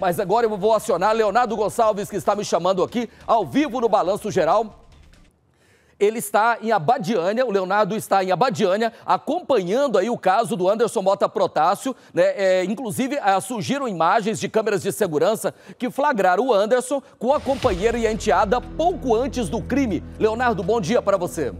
Mas agora eu vou acionar Leonardo Gonçalves, que está me chamando aqui ao vivo no Balanço Geral. Ele está em Abadiânia, o Leonardo está em Abadiânia, acompanhando aí o caso do Anderson Mota Protácio. Né? É, inclusive, é, surgiram imagens de câmeras de segurança que flagraram o Anderson com a companheira e a enteada pouco antes do crime. Leonardo, bom dia para você.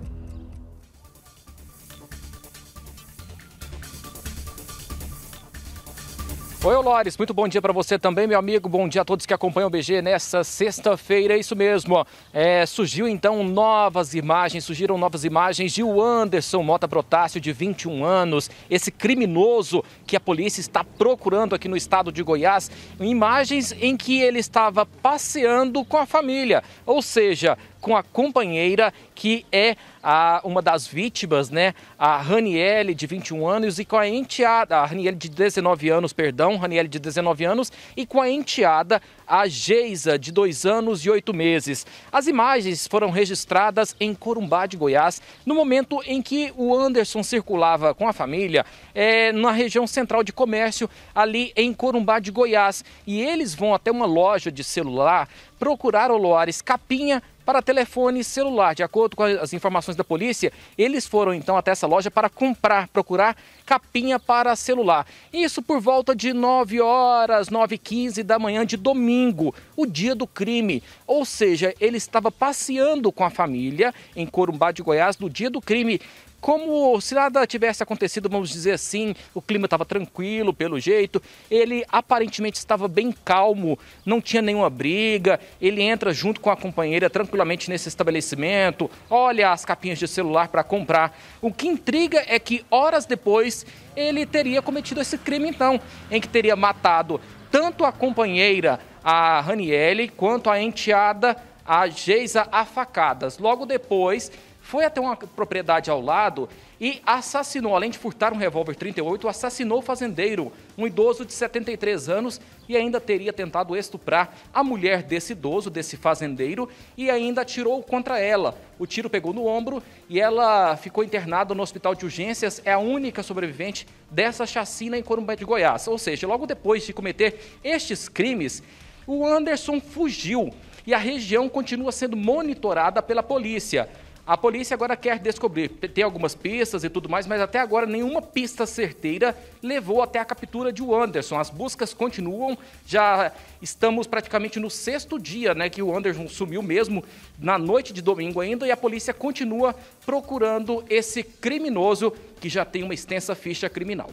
Oi, Olores, Lores, muito bom dia para você também, meu amigo. Bom dia a todos que acompanham o BG nessa sexta-feira. É isso mesmo. É, surgiu então novas imagens, surgiram novas imagens de o Anderson Mota Protássio, de 21 anos, esse criminoso que a polícia está procurando aqui no estado de Goiás. Imagens em que ele estava passeando com a família, ou seja, com a companheira que é a, uma das vítimas, né? A Raniele, de 21 anos, e com a enteada, a Raniele de 19 anos, perdão, Raniele de 19 anos, e com a enteada, a Geisa, de 2 anos e 8 meses. As imagens foram registradas em Corumbá de Goiás, no momento em que o Anderson circulava com a família é, na região central de comércio, ali em Corumbá de Goiás. E eles vão até uma loja de celular procurar o Loares Capinha para telefone celular. De acordo com as informações da polícia, eles foram então até essa loja para comprar, procurar capinha para celular. Isso por volta de 9 horas, 9 e 15 da manhã de domingo, o dia do crime. Ou seja, ele estava passeando com a família em Corumbá de Goiás no dia do crime como se nada tivesse acontecido, vamos dizer assim, o clima estava tranquilo, pelo jeito. Ele aparentemente estava bem calmo, não tinha nenhuma briga. Ele entra junto com a companheira tranquilamente nesse estabelecimento, olha as capinhas de celular para comprar. O que intriga é que horas depois ele teria cometido esse crime, então, em que teria matado tanto a companheira, a Raniele, quanto a enteada, a Geisa, a facadas. Logo depois foi até uma propriedade ao lado e assassinou, além de furtar um revólver 38, assassinou o fazendeiro, um idoso de 73 anos, e ainda teria tentado estuprar a mulher desse idoso, desse fazendeiro, e ainda atirou contra ela. O tiro pegou no ombro e ela ficou internada no hospital de urgências, é a única sobrevivente dessa chacina em Corumbá de Goiás. Ou seja, logo depois de cometer estes crimes, o Anderson fugiu e a região continua sendo monitorada pela polícia. A polícia agora quer descobrir. Tem algumas pistas e tudo mais, mas até agora nenhuma pista certeira levou até a captura de o Anderson. As buscas continuam, já estamos praticamente no sexto dia né, que o Anderson sumiu mesmo, na noite de domingo ainda, e a polícia continua procurando esse criminoso que já tem uma extensa ficha criminal.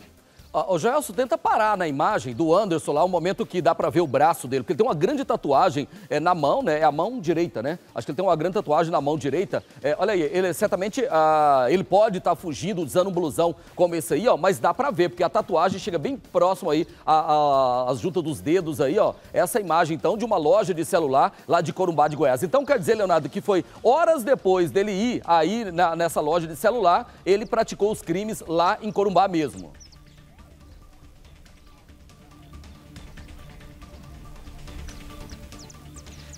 O Joelso tenta parar na imagem do Anderson lá, um momento que dá para ver o braço dele, porque ele tem uma grande tatuagem é, na mão, né? É a mão direita, né? Acho que ele tem uma grande tatuagem na mão direita. É, olha aí, ele certamente ah, ele pode estar tá fugindo usando um blusão como esse aí, ó, mas dá para ver, porque a tatuagem chega bem próximo aí às juntas dos dedos aí, ó. Essa imagem, então, de uma loja de celular lá de Corumbá de Goiás. Então, quer dizer, Leonardo, que foi horas depois dele ir aí na, nessa loja de celular, ele praticou os crimes lá em Corumbá mesmo.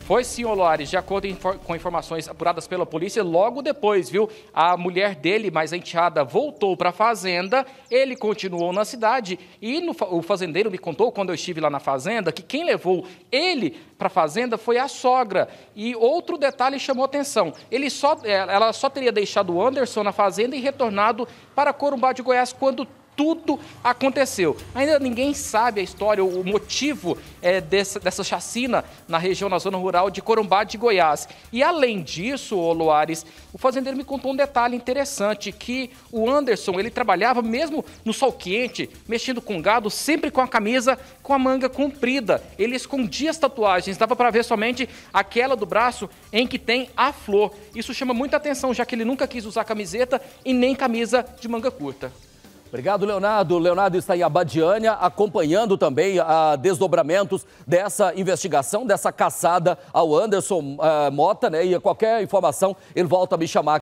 Foi sim, Olores, de acordo com informações apuradas pela polícia, logo depois, viu, a mulher dele, mais enteada, voltou para a fazenda, ele continuou na cidade e no, o fazendeiro me contou, quando eu estive lá na fazenda, que quem levou ele para a fazenda foi a sogra. E outro detalhe chamou atenção, ele só, é, ela só teria deixado o Anderson na fazenda e retornado para Corumbá de Goiás quando tudo aconteceu. Ainda ninguém sabe a história, o motivo é, dessa, dessa chacina na região, na zona rural de Corumbá de Goiás. E além disso, Luares, o fazendeiro me contou um detalhe interessante, que o Anderson, ele trabalhava mesmo no sol quente, mexendo com gado, sempre com a camisa com a manga comprida. Ele escondia as tatuagens, dava para ver somente aquela do braço em que tem a flor. Isso chama muita atenção, já que ele nunca quis usar camiseta e nem camisa de manga curta. Obrigado, Leonardo. Leonardo está em Abadiânia, acompanhando também a ah, desdobramentos dessa investigação, dessa caçada ao Anderson uh, Mota, né? E qualquer informação, ele volta a me chamar.